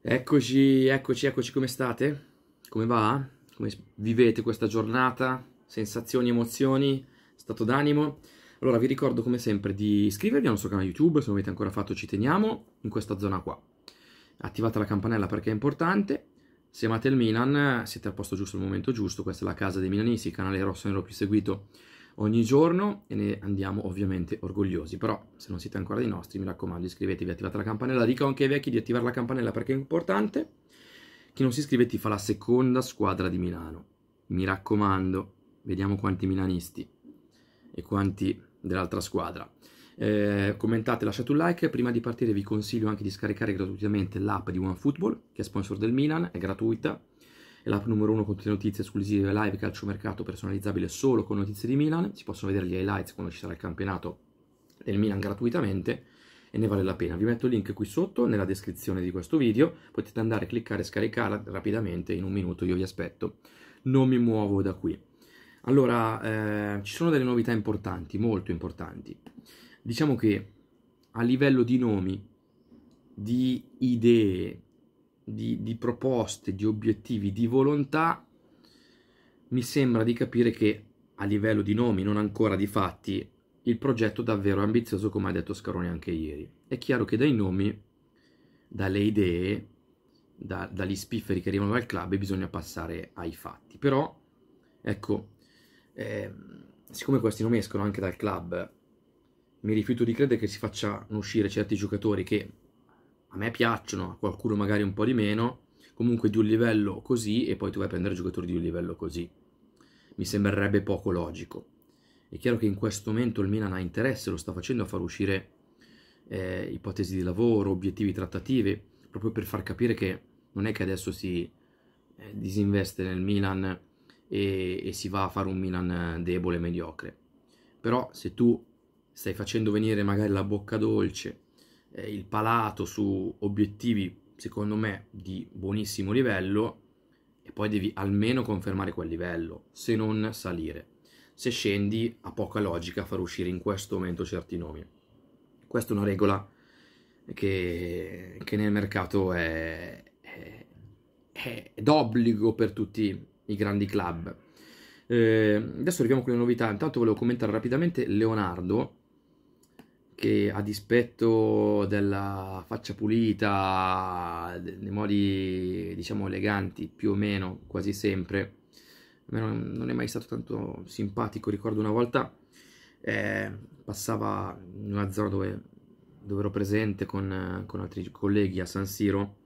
Eccoci, eccoci, eccoci, come state? Come va? Come vivete questa giornata? Sensazioni, emozioni, stato d'animo? Allora vi ricordo come sempre di iscrivervi al nostro canale YouTube, se non avete ancora fatto ci teniamo, in questa zona qua. Attivate la campanella perché è importante. Se amate il Milan siete al posto giusto al momento giusto, questa è la casa dei milanisti, il canale rosso e nero più seguito ogni giorno e ne andiamo ovviamente orgogliosi. Però se non siete ancora dei nostri, mi raccomando, iscrivetevi, attivate la campanella. Dico anche ai vecchi di attivare la campanella perché è importante. Chi non si iscrive ti fa la seconda squadra di Milano. Mi raccomando, vediamo quanti milanisti e quanti dell'altra squadra. Eh, commentate, lasciate un like. Prima di partire vi consiglio anche di scaricare gratuitamente l'app di OneFootball, che è sponsor del Milan, è gratuita è l'app numero uno con tutte le notizie esclusive live, calcio mercato personalizzabile solo con notizie di Milan, si possono vedere gli highlights quando ci sarà il campionato del Milan gratuitamente e ne vale la pena. Vi metto il link qui sotto nella descrizione di questo video, potete andare a cliccare e scaricarla rapidamente, in un minuto io vi aspetto. Non mi muovo da qui. Allora, eh, ci sono delle novità importanti, molto importanti. Diciamo che a livello di nomi, di idee, di, di proposte, di obiettivi, di volontà, mi sembra di capire che a livello di nomi, non ancora di fatti, il progetto davvero è ambizioso come ha detto Scaroni anche ieri. È chiaro che dai nomi, dalle idee, da, dagli spifferi che arrivano dal club bisogna passare ai fatti. Però, ecco, eh, siccome questi nomi escono anche dal club, mi rifiuto di credere che si facciano uscire certi giocatori che a me piacciono, a qualcuno magari un po' di meno, comunque di un livello così e poi tu vai a prendere giocatori di un livello così. Mi sembrerebbe poco logico. È chiaro che in questo momento il Milan ha interesse, lo sta facendo a far uscire eh, ipotesi di lavoro, obiettivi trattative, proprio per far capire che non è che adesso si eh, disinveste nel Milan e, e si va a fare un Milan eh, debole, mediocre. Però se tu stai facendo venire magari la bocca dolce, eh, il palato su obiettivi, secondo me, di buonissimo livello e poi devi almeno confermare quel livello, se non salire. Se scendi, ha poca logica far uscire in questo momento certi nomi. Questa è una regola che, che nel mercato è, è, è d'obbligo per tutti i grandi club. Eh, adesso arriviamo con le novità. Intanto volevo commentare rapidamente Leonardo che a dispetto della faccia pulita, dei modi diciamo eleganti più o meno quasi sempre, non è mai stato tanto simpatico. Ricordo una volta eh, passava in una zona dove, dove ero presente con, con, altri colleghi a San Siro,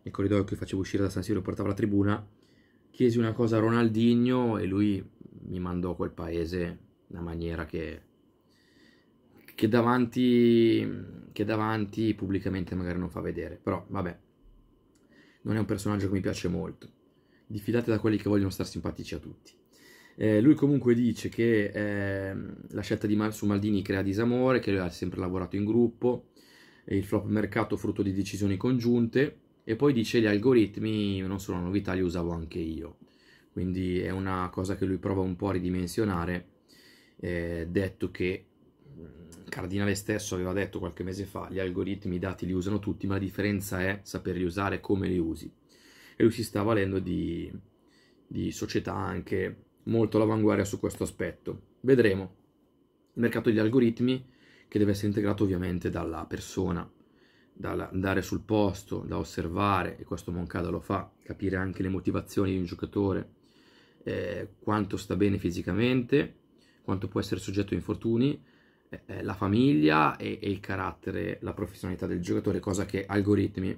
nel corridoio che facevo uscire da San Siro e portavo la tribuna, chiesi una cosa a Ronaldinho e lui mi mandò a quel paese in una maniera che che davanti, che davanti pubblicamente magari non fa vedere, però vabbè, non è un personaggio che mi piace molto. Diffidate da quelli che vogliono star simpatici a tutti. Eh, lui comunque dice che eh, la scelta di Mal- su Maldini crea disamore, che lui ha sempre lavorato in gruppo, il flop mercato frutto di decisioni congiunte e poi dice gli algoritmi non sono novità, li usavo anche io. Quindi è una cosa che lui prova un po' a ridimensionare, eh, detto che Cardinale stesso aveva detto qualche mese fa, gli algoritmi, i dati li usano tutti, ma la differenza è saperli usare come li usi. E lui si sta valendo di, di società anche molto all'avanguardia su questo aspetto. Vedremo. Il mercato degli algoritmi che deve essere integrato ovviamente dalla persona, dall'andare sul posto, da osservare, e questo Moncada lo fa, capire anche le motivazioni di un giocatore, eh, quanto sta bene fisicamente, quanto può essere soggetto a infortuni, eh, eh, la famiglia e, e, il carattere, la professionalità del giocatore, cosa che algoritmi,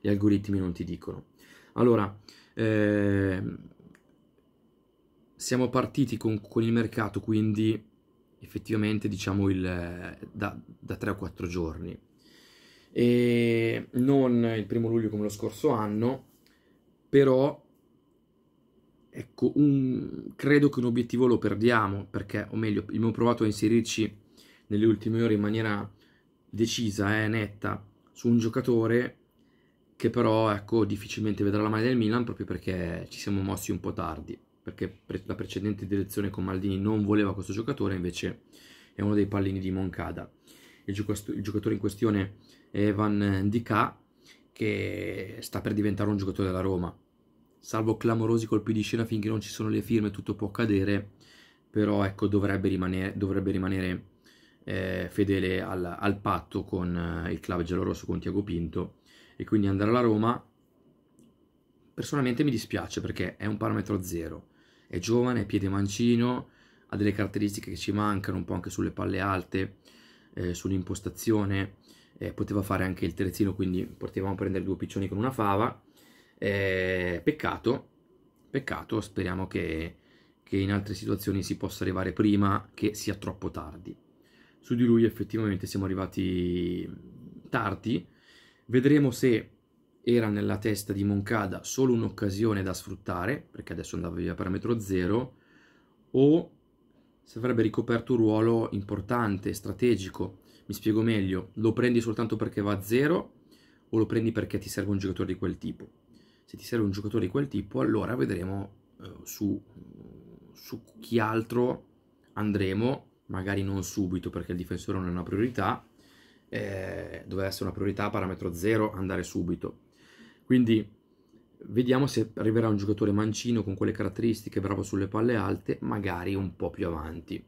gli algoritmi non ti dicono. Allora, eh, siamo partiti con, con, il mercato, quindi effettivamente diciamo il, da, da 3 o 4 giorni e non il primo luglio come lo scorso anno, però ecco, un, credo che un obiettivo lo perdiamo perché, o meglio, abbiamo provato a inserirci nelle ultime ore in maniera decisa e eh, netta su un giocatore che però ecco, difficilmente vedrà la maglia del Milan proprio perché ci siamo mossi un po' tardi, perché la precedente direzione con Maldini non voleva questo giocatore, invece è uno dei pallini di Moncada. Il, giocatore in questione è Evan Dika, che sta per diventare un giocatore della Roma. Salvo clamorosi colpi di scena finché non ci sono le firme, tutto può accadere, però ecco, dovrebbe rimanere, dovrebbe rimanere eh, fedele al, al, patto con eh, il club giallorosso con Tiago Pinto e quindi andare alla Roma personalmente mi dispiace perché è un parametro zero, è giovane, è piede mancino, ha delle caratteristiche che ci mancano un po' anche sulle palle alte, eh, sull'impostazione, eh, poteva fare anche il terzino quindi potevamo prendere due piccioni con una fava, eh, peccato, peccato, speriamo che, che in altre situazioni si possa arrivare prima che sia troppo tardi su di lui effettivamente siamo arrivati tardi. Vedremo se era nella testa di Moncada solo un'occasione da sfruttare, perché adesso andava via per metro zero, o se avrebbe ricoperto un ruolo importante, strategico. Mi spiego meglio, lo prendi soltanto perché va a zero o lo prendi perché ti serve un giocatore di quel tipo? Se ti serve un giocatore di quel tipo, allora vedremo eh, su, su chi altro andremo magari non subito perché il difensore non è una priorità, eh, doveva essere una priorità a parametro 0 andare subito. Quindi vediamo se arriverà un giocatore mancino con quelle caratteristiche, bravo sulle palle alte, magari un po' più avanti.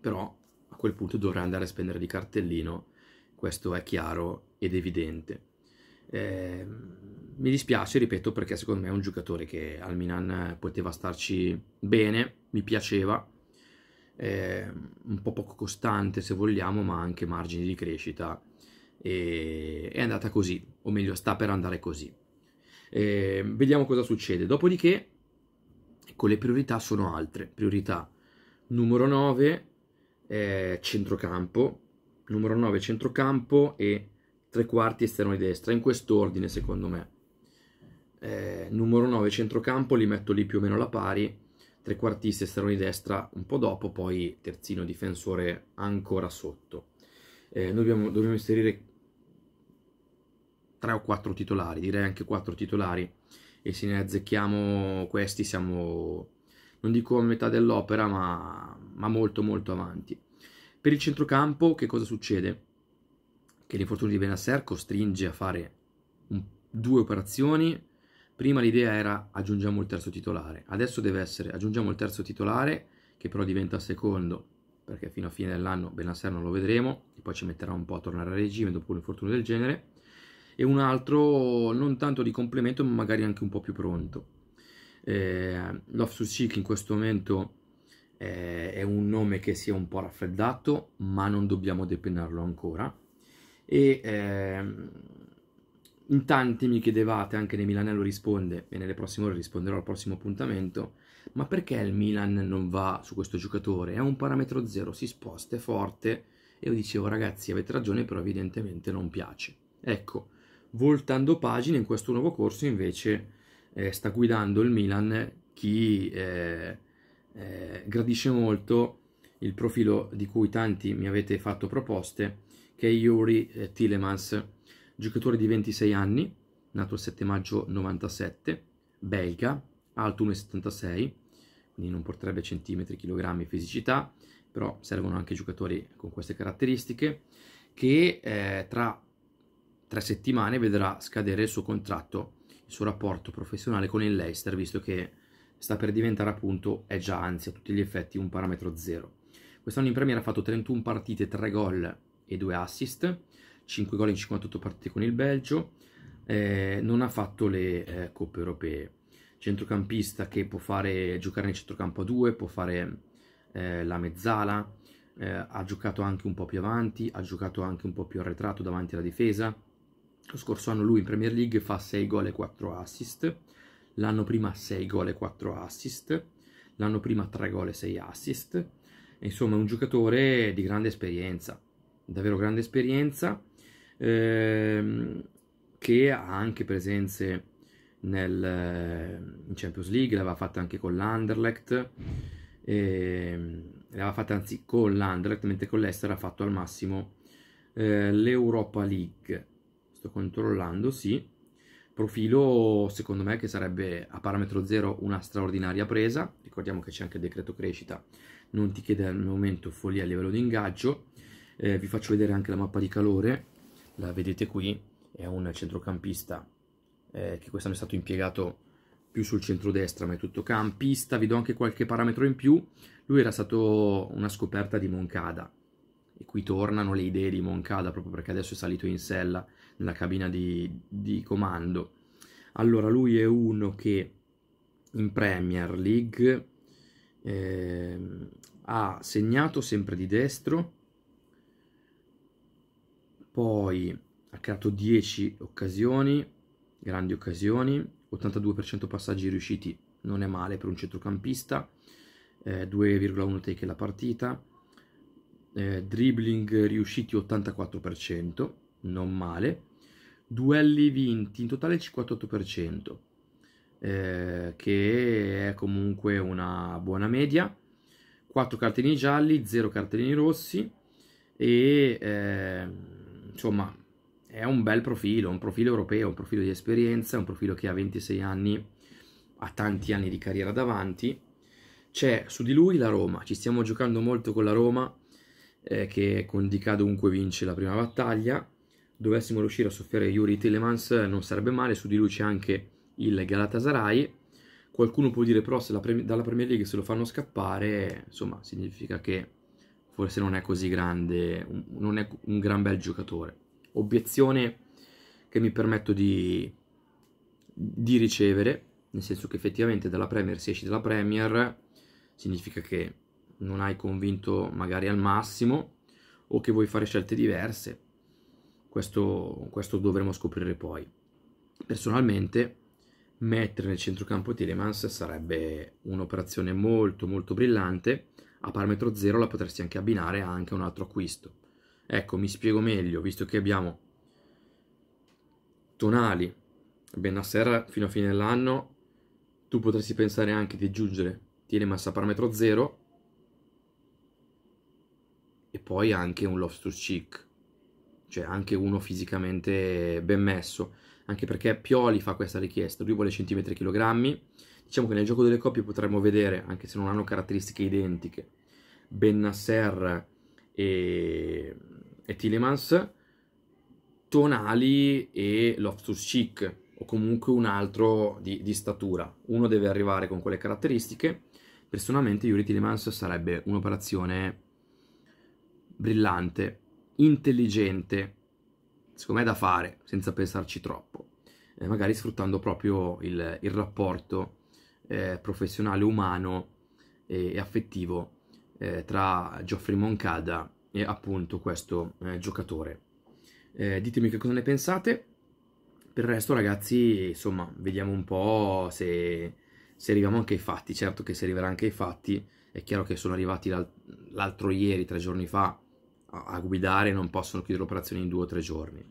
Però a quel punto dovrà andare a spendere di cartellino, questo è chiaro ed evidente. Eh, mi dispiace, ripeto, perché secondo me è un giocatore che al Milan poteva starci bene, mi piaceva, eh, un po' poco costante se vogliamo, ma anche margini di crescita. E, è andata così, o meglio sta per andare così. E, vediamo cosa succede. Dopodiché, ecco, le priorità sono altre. Priorità numero 9, eh, centrocampo, numero 9 centrocampo e tre quarti esterno di destra, in quest'ordine secondo me. Eh, numero 9 centrocampo, li metto lì più o meno alla pari trequartista esterno di destra un po' dopo, poi terzino difensore ancora sotto. Eh, noi dobbiamo, dobbiamo inserire tre o quattro titolari, direi anche quattro titolari, e se ne azzecchiamo questi siamo, non dico a metà dell'opera, ma, ma molto molto avanti. Per il centrocampo che cosa succede? Che l'infortunio di Benasser costringe a fare un, due operazioni Prima l'idea era aggiungiamo il terzo titolare, adesso deve essere aggiungiamo il terzo titolare che però diventa secondo perché fino a fine dell'anno Benasser non lo vedremo e poi ci metterà un po' a tornare a regime dopo un infortunio del genere e un altro non tanto di complemento ma magari anche un po' più pronto. Eh, Loftus Cheek in questo momento eh, è un nome che si è un po' raffreddato ma non dobbiamo depennarlo ancora e eh, in tanti mi chiedevate, anche nel Milanello risponde, e nelle prossime ore risponderò al prossimo appuntamento, ma perché il Milan non va su questo giocatore? È un parametro zero, si sposta, è forte, e io dicevo ragazzi avete ragione, però evidentemente non piace. Ecco, voltando pagina in questo nuovo corso invece eh, sta guidando il Milan chi eh, eh, gradisce molto il profilo di cui tanti mi avete fatto proposte, che è Yuri eh, Tilemans giocatore di 26 anni, nato il 7 maggio 97, belga, alto 1,76, quindi non porterebbe centimetri, chilogrammi, fisicità, però servono anche giocatori con queste caratteristiche, che eh, tra tre settimane vedrà scadere il suo contratto, il suo rapporto professionale con il Leicester, visto che sta per diventare appunto, è già anzi a tutti gli effetti, un parametro zero. Quest'anno in Premier ha fatto 31 partite, 3 gol e 2 assist, 5 gol in 58 partite con il Belgio, eh, non ha fatto le eh, coppe europee. Centrocampista che può fare, giocare nel centrocampo a 2, può fare eh, la mezzala, eh, ha giocato anche un po' più avanti, ha giocato anche un po' più arretrato davanti alla difesa. Lo scorso anno lui in Premier League fa 6 gol e 4 assist, l'anno prima 6 gol e 4 assist, l'anno prima 3 gol e 6 assist. Insomma, è un giocatore di grande esperienza, davvero grande esperienza ehm, che ha anche presenze nel, eh, in Champions League, l'aveva fatta anche con l'Anderlecht, ehm, l'aveva fatta anzi con l'Anderlecht, mentre con l'Ester ha fatto al massimo eh, l'Europa League. Sto controllando, sì. Profilo, secondo me, che sarebbe a parametro zero una straordinaria presa. Ricordiamo che c'è anche il decreto crescita, non ti chiede al momento follia a livello di ingaggio. Eh, vi faccio vedere anche la mappa di calore la vedete qui, è un centrocampista eh, che quest'anno è stato impiegato più sul centrodestra, ma è tutto campista, vi do anche qualche parametro in più, lui era stato una scoperta di Moncada, e qui tornano le idee di Moncada proprio perché adesso è salito in sella nella cabina di, di comando. Allora, lui è uno che in Premier League eh, ha segnato sempre di destro, poi ha creato 10 occasioni, grandi occasioni, 82% passaggi riusciti, non è male per un centrocampista, eh, 2,1 take la partita, eh, dribbling riusciti 84%, non male, duelli vinti in totale 58%, eh, che è comunque una buona media, 4 cartellini gialli, 0 cartellini rossi e... Ehm, insomma, è un bel profilo, un profilo europeo, un profilo di esperienza, un profilo che ha 26 anni ha tanti anni di carriera davanti. C'è su di lui la Roma, ci stiamo giocando molto con la Roma eh, che con Dica dunque vince la prima battaglia. Dovessimo riuscire a soffiare Yuri Telemans non sarebbe male, su di lui c'è anche il Galatasaray. Qualcuno può dire però se pre- dalla Premier League se lo fanno scappare, insomma, significa che forse non è così grande, non è un gran bel giocatore. Obiezione che mi permetto di, di ricevere, nel senso che effettivamente dalla Premier, se esci dalla Premier, significa che non hai convinto magari al massimo o che vuoi fare scelte diverse. Questo, questo dovremo scoprire poi. Personalmente, mettere nel centrocampo Telemans sarebbe un'operazione molto molto brillante a parametro 0 la potresti anche abbinare a anche un altro acquisto. Ecco, mi spiego meglio, visto che abbiamo Tonali, ben a Bennasser fino a fine dell'anno, tu potresti pensare anche di aggiungere Telemassa a parametro 0 e poi anche un Loftus Chic, cioè anche uno fisicamente ben messo, anche perché Pioli fa questa richiesta, lui vuole centimetri e chilogrammi, Diciamo che nel gioco delle coppie potremmo vedere, anche se non hanno caratteristiche identiche, Ben Nasser e, e Tillemans, Tonali e Loftus Chic, o comunque un altro di, di, statura. Uno deve arrivare con quelle caratteristiche. Personalmente, Yuri Tillemans sarebbe un'operazione brillante, intelligente, secondo me da fare senza pensarci troppo, eh, magari sfruttando proprio il, il rapporto eh, professionale, umano e, e affettivo eh, tra Geoffrey Moncada e appunto questo eh, giocatore. Eh, ditemi che cosa ne pensate. Per il resto, ragazzi, insomma, vediamo un po' se, se arriviamo anche ai fatti. Certo che si arriverà anche ai fatti. È chiaro che sono arrivati l'altro ieri, tre giorni fa, a, a guidare, non possono chiudere l'operazione in due o tre giorni.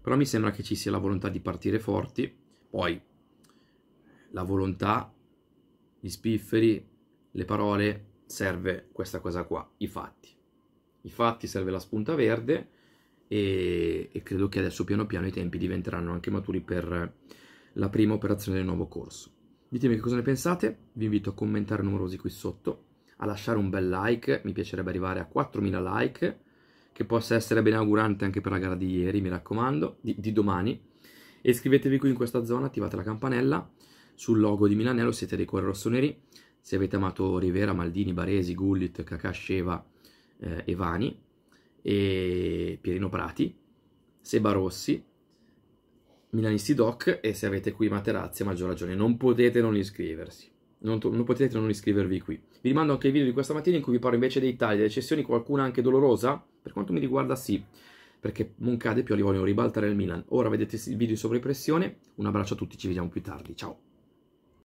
Però mi sembra che ci sia la volontà di partire forti. Poi la volontà gli spifferi, le parole, serve questa cosa qua, i fatti. I fatti serve la spunta verde e, e credo che adesso piano piano i tempi diventeranno anche maturi per la prima operazione del nuovo corso. Ditemi che cosa ne pensate, vi invito a commentare numerosi qui sotto, a lasciare un bel like, mi piacerebbe arrivare a 4.000 like, che possa essere ben augurante anche per la gara di ieri, mi raccomando, di, di domani. E iscrivetevi qui in questa zona, attivate la campanella sul logo di Milanello siete dei cuori rossoneri, se avete amato Rivera, Maldini, Baresi, Gullit, Kakà, eh, Evani e Pierino Prati, Seba Rossi, Milanisti Doc e se avete qui Materazzi a maggior ragione non potete non iscriversi. Non, non, potete non iscrivervi qui. Vi rimando anche il video di questa mattina in cui vi parlo invece dei tagli, delle cessioni, qualcuna anche dolorosa? Per quanto mi riguarda sì, perché Moncade e Pioli vogliono ribaltare il Milan. Ora vedete il video sopra pressione, un abbraccio a tutti, ci vediamo più tardi, ciao!